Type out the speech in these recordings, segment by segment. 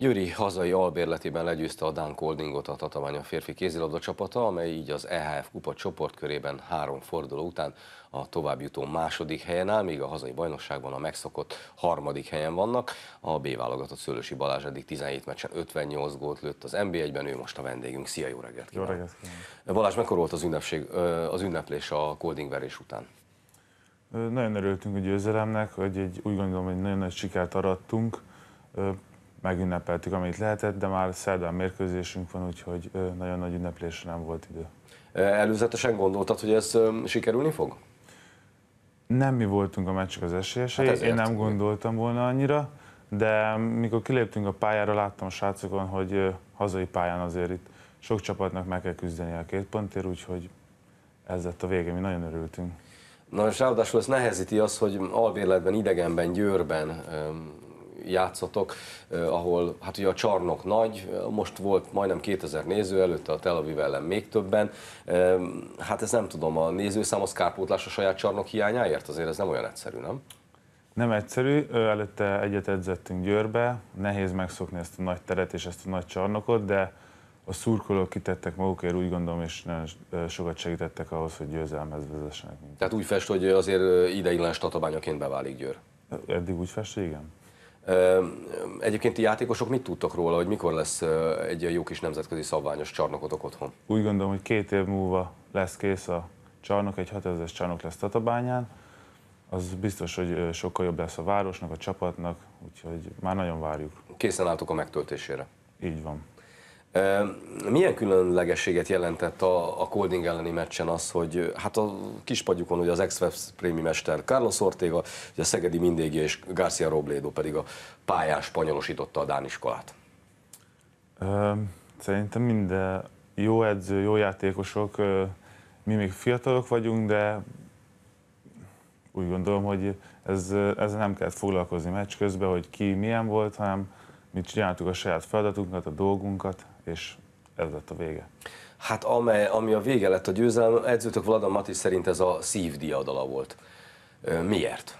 Győri hazai albérletében legyőzte a Dán Koldingot a Tatabány a férfi kézilabda csapata, amely így az EHF kupa csoportkörében három forduló után a továbbjutó második helyen áll, míg a hazai bajnokságban a megszokott harmadik helyen vannak. A B válogatott Szőlősi Balázs eddig 17 meccsen 58 gólt lőtt az NB1-ben, ő most a vendégünk. Szia, jó reggelt kívánok! Jó reggelt kívánok. Balázs, mikor volt az, ünnepség, az ünneplés a Kolding verés után? Nagyon örültünk a győzelemnek, hogy egy, úgy gondolom, hogy nagyon nagy sikert arattunk megünnepeltük, amit lehetett, de már szerdán mérkőzésünk van, úgyhogy nagyon nagy ünneplésre nem volt idő. Előzetesen gondoltad, hogy ez sikerülni fog? Nem mi voltunk a meccsek az esélyesei, hát én nem gondoltam volna annyira, de mikor kiléptünk a pályára, láttam a srácokon, hogy hazai pályán azért itt sok csapatnak meg kell küzdeni a két pontért, úgyhogy ez lett a vége, mi nagyon örültünk. Na és ráadásul ez nehezíti az, hogy albérletben, idegenben, győrben játszotok, ahol hát ugye a csarnok nagy, most volt majdnem 2000 néző, előtt a Tel Aviv ellen még többen. Hát ez nem tudom, a nézőszám az kárpótlás a saját csarnok hiányáért? Azért ez nem olyan egyszerű, nem? Nem egyszerű, előtte egyet edzettünk Győrbe, nehéz megszokni ezt a nagy teret és ezt a nagy csarnokot, de a szurkolók kitettek magukért, úgy gondolom, és nagyon sokat segítettek ahhoz, hogy győzelmez vezessenek minket. Tehát úgy fest, hogy azért ideiglenes tatabányaként beválik Győr? Eddig úgy fest, igen. Egyébként ti játékosok mit tudtok róla, hogy mikor lesz egy jó kis nemzetközi szabványos csarnokotok otthon? Úgy gondolom, hogy két év múlva lesz kész a csarnok, egy 6000-es csarnok lesz Tatabányán. Az biztos, hogy sokkal jobb lesz a városnak, a csapatnak, úgyhogy már nagyon várjuk. Készen álltok a megtöltésére? Így van. Milyen különlegességet jelentett a, a Colding elleni meccsen az, hogy hát a kispadjukon ugye az ex prémi mester Carlos Ortega, ugye a Szegedi mindégi és Garcia Robledo pedig a pályán spanyolosította a Dán iskolát? Szerintem minden jó edző, jó játékosok, mi még fiatalok vagyunk, de úgy gondolom, hogy ez, ez nem kellett foglalkozni meccs közben, hogy ki milyen volt, hanem mi csináltuk a saját feladatunkat, a dolgunkat, és ez lett a vége. Hát amely, ami a vége lett a győzelem, edzőtök Vladan Matis szerint ez a szívdiadala volt. Miért?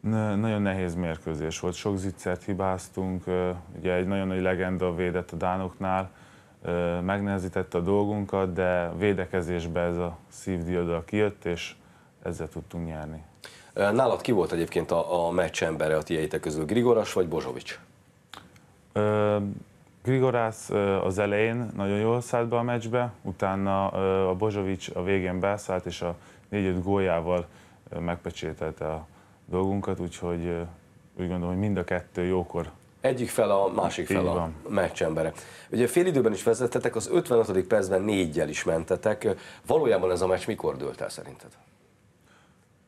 Ne, nagyon nehéz mérkőzés volt, sok zicsert hibáztunk, ugye egy nagyon nagy legenda védett a Dánoknál, megnehezítette a dolgunkat, de védekezésbe ez a szívdiadal kijött, és ezzel tudtunk nyerni. Nálad ki volt egyébként a, a meccs a tiétek közül, Grigoras vagy Bozsovics? Grigorász az elején nagyon jól szállt be a meccsbe, utána a Bozsovics a végén beszállt, és a 4-5 góljával megpecsételte a dolgunkat, úgyhogy úgy gondolom, hogy mind a kettő jókor egyik fel a másik fel a meccsembere. Ugye fél időben is vezettetek, az 55. percben négyel is mentetek. Valójában ez a meccs mikor dőlt el szerinted?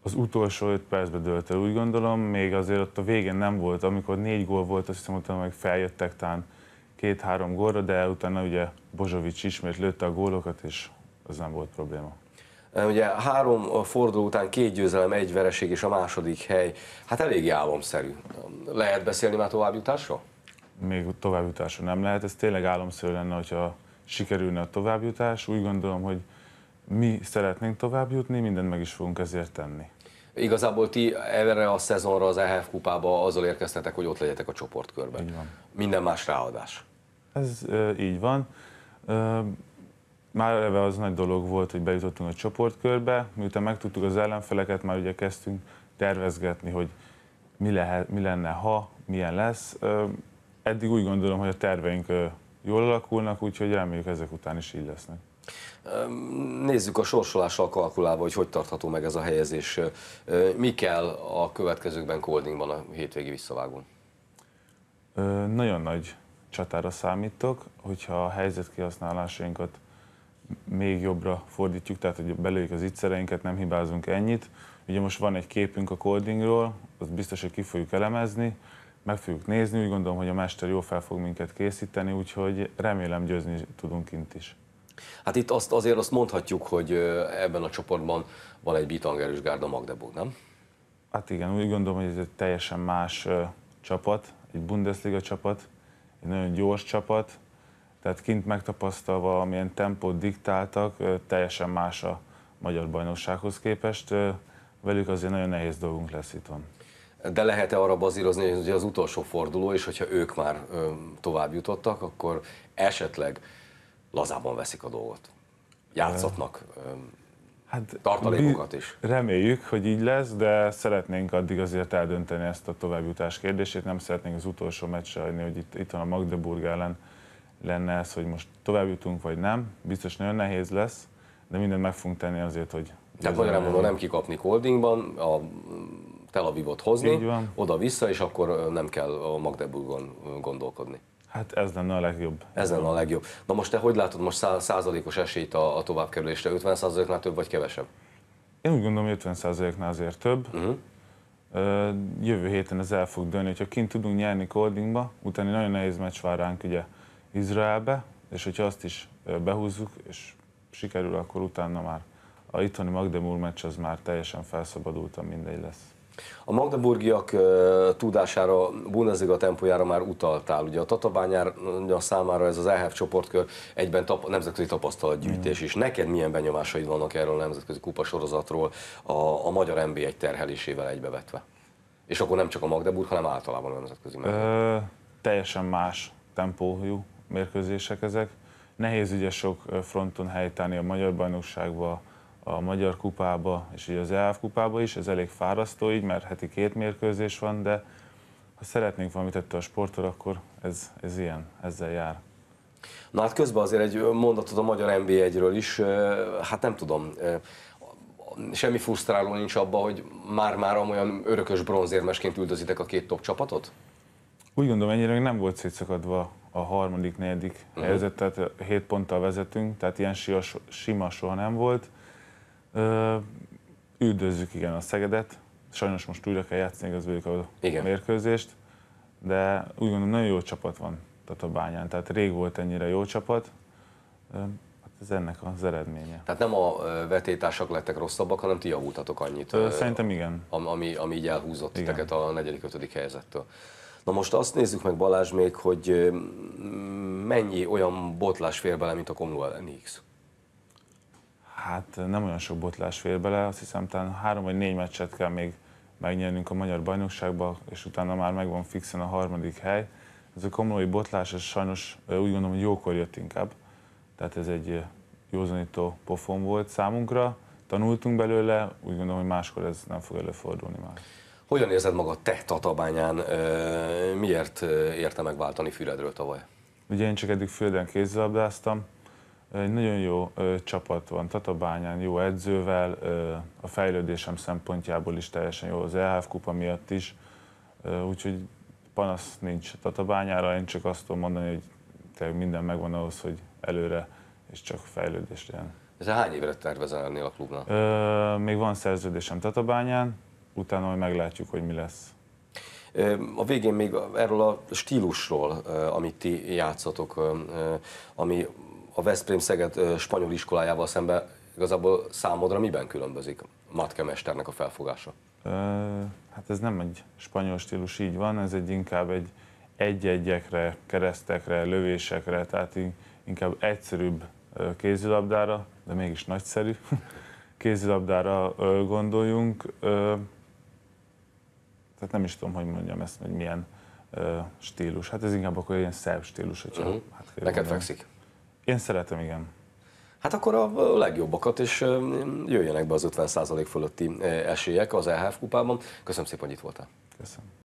Az utolsó 5 percben dőlt el, úgy gondolom, még azért ott a végén nem volt, amikor négy gól volt, azt hiszem hogy meg feljöttek tán két-három gólra, de utána ugye Bozsovics ismét lőtte a gólokat, és az nem volt probléma. Ugye három forduló után két győzelem, egy vereség és a második hely, hát eléggé álomszerű. Lehet beszélni már továbbjutásról? Még továbbjutásról nem lehet, ez tényleg álomszerű lenne, hogyha sikerülne a továbbjutás. Úgy gondolom, hogy mi szeretnénk továbbjutni, mindent meg is fogunk ezért tenni. Igazából ti erre a szezonra az EHF kupába azzal érkeztetek, hogy ott legyetek a csoportkörben. Így van. Minden más ráadás. Ez e, így van. E, már eleve az nagy dolog volt, hogy bejutottunk a csoportkörbe, miután megtudtuk az ellenfeleket, már ugye kezdtünk tervezgetni, hogy mi, lehet, mi lenne, ha, milyen lesz. Eddig úgy gondolom, hogy a terveink jól alakulnak, úgyhogy reméljük ezek után is így lesznek. Nézzük a sorsolással kalkulálva, hogy hogy tartható meg ez a helyezés. Mi kell a következőkben Koldingban a hétvégi visszavágón? nagyon nagy csatára számítok, hogyha a helyzet kihasználásainkat még jobbra fordítjuk, tehát hogy belőjük az ittszereinket, nem hibázunk ennyit. Ugye most van egy képünk a Koldingról, azt biztos, hogy ki fogjuk elemezni, meg fogjuk nézni, úgy gondolom, hogy a mester jól fel fog minket készíteni, úgyhogy remélem győzni tudunk kint is. Hát itt azt, azért azt mondhatjuk, hogy ebben a csoportban van egy bitangerős gárda Magdeburg, nem? Hát igen, úgy gondolom, hogy ez egy teljesen más csapat, egy Bundesliga csapat, egy nagyon gyors csapat, tehát kint megtapasztalva, amilyen tempót diktáltak, teljesen más a magyar bajnoksághoz képest. Velük azért nagyon nehéz dolgunk lesz itt van. De lehet-e arra bazírozni, hogy az utolsó forduló, és hogyha ők már tovább jutottak, akkor esetleg lazában veszik a dolgot. Játszatnak hát, tartalékokat is. Reméljük, hogy így lesz, de szeretnénk addig azért eldönteni ezt a továbbjutás kérdését. Nem szeretnénk az utolsó meccsre adni, hogy itt, itt van a Magdeburg ellen lenne ez, hogy most továbbjutunk vagy nem. Biztos nagyon nehéz lesz, de mindent meg fogunk tenni azért, hogy... Tehát magyarán mondom, nem kikapni Holdingban, a Tel Avivot hozni, oda-vissza, és akkor nem kell a Magdeburgon gondolkodni. Hát ez lenne a legjobb. Ez lenne a legjobb. Na most te hogy látod most százalékos esélyt a, a továbbkerülésre? 50 százaléknál több vagy kevesebb? Én úgy gondolom, 50 százaléknál azért több. Uh-huh. jövő héten ez el fog dönni. hogyha kint tudunk nyerni Koldingba, Utáni nagyon nehéz meccs vár ránk ugye Izraelbe, és hogyha azt is behúzzuk, és sikerül, akkor utána már a itthoni magdemur meccs az már teljesen felszabadultan mindegy lesz. A Magdeburgiak tudására, Bundesliga tempójára már utaltál. Ugye a tatabányár számára ez az EHF csoportkör egyben tap, nemzetközi tapasztalatgyűjtés is. Neked milyen benyomásaid vannak erről a nemzetközi kupasorozatról a, a magyar NB1 terhelésével egybevetve? És akkor nem csak a Magdeburg, hanem általában a nemzetközi Ö, Teljesen más tempójú mérkőzések ezek. Nehéz ugye sok fronton helytállni a magyar bajnokságba, a Magyar Kupába és így az EF Kupába is, ez elég fárasztó így, mert heti két mérkőzés van, de ha szeretnénk valamit ettől a sporttól, akkor ez, ez ilyen, ezzel jár. Na hát közben azért egy mondatot a magyar NB1-ről is, hát nem tudom, semmi frusztráló nincs abban, hogy már-már olyan örökös bronzérmesként üldözitek a két top csapatot? Úgy gondolom, ennyire még nem volt szétszakadva a harmadik, negyedik uh-huh. helyzet, tehát hét ponttal vezetünk, tehát ilyen sima, sima soha nem volt. Üldözzük igen a Szegedet, sajnos most újra kell játszani az a igen. mérkőzést, de úgy gondolom nagyon jó csapat van Tatabányán, tehát rég volt ennyire jó csapat, hát ez ennek az eredménye. Tehát nem a vetétársak lettek rosszabbak, hanem ti javultatok annyit. szerintem igen. Ami, ami így elhúzott igen. titeket a negyedik, ötödik helyzettől. Na most azt nézzük meg Balázs még, hogy mennyi olyan botlás fér bele, mint a Komló ellen X. Hát nem olyan sok botlás fér bele, azt hiszem talán három vagy négy meccset kell még megnyernünk a magyar bajnokságba, és utána már megvan fixen a harmadik hely. Ez a komlói botlás, ez sajnos úgy gondolom, hogy jókor jött inkább. Tehát ez egy józanító pofon volt számunkra, tanultunk belőle, úgy gondolom, hogy máskor ez nem fog előfordulni már. Hogyan érzed magad te Tatabányán? Miért érte megváltani Füredről tavaly? Ugye én csak eddig Füreden kézzelabdáztam, egy nagyon jó ö, csapat van Tatabányán, jó edzővel, ö, a fejlődésem szempontjából is teljesen jó az EHF kupa miatt is, ö, úgyhogy panasz nincs Tatabányára, én csak azt tudom mondani, hogy tényleg minden megvan ahhoz, hogy előre és csak fejlődés legyen. Ez hány évre tervez ennél a klubnál? Ö, még van szerződésem Tatabányán, utána majd meglátjuk, hogy mi lesz. A végén még erről a stílusról, amit ti játszatok, ami a Veszprém Szeged spanyol iskolájával szemben igazából számodra miben különbözik Matke Mesternek a felfogása? Hát ez nem egy spanyol stílus, így van, ez egy inkább egy egy-egyekre, keresztekre, lövésekre, tehát inkább egyszerűbb kézilabdára, de mégis nagyszerű kézilabdára gondoljunk. Tehát nem is tudom, hogy mondjam ezt, hogy milyen stílus. Hát ez inkább akkor ilyen szerb stílus, hogyha... Uh-huh. Hát Neked fekszik? Én szeretem, igen. Hát akkor a legjobbakat, és jöjjenek be az 50% fölötti esélyek az EHF kupában. Köszönöm szépen, hogy itt voltál. Köszönöm.